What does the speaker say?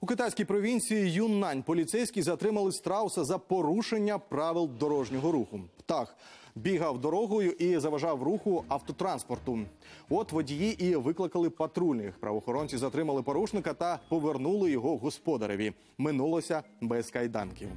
У китайській провінції Юннань поліцейські затримали страуса за порушення правил дорожнього руху. Птах бігав дорогою і заважав руху автотранспорту. От водії і викликали патрульних. Правоохоронці затримали порушника та повернули його господареві. Минулося без кайданків.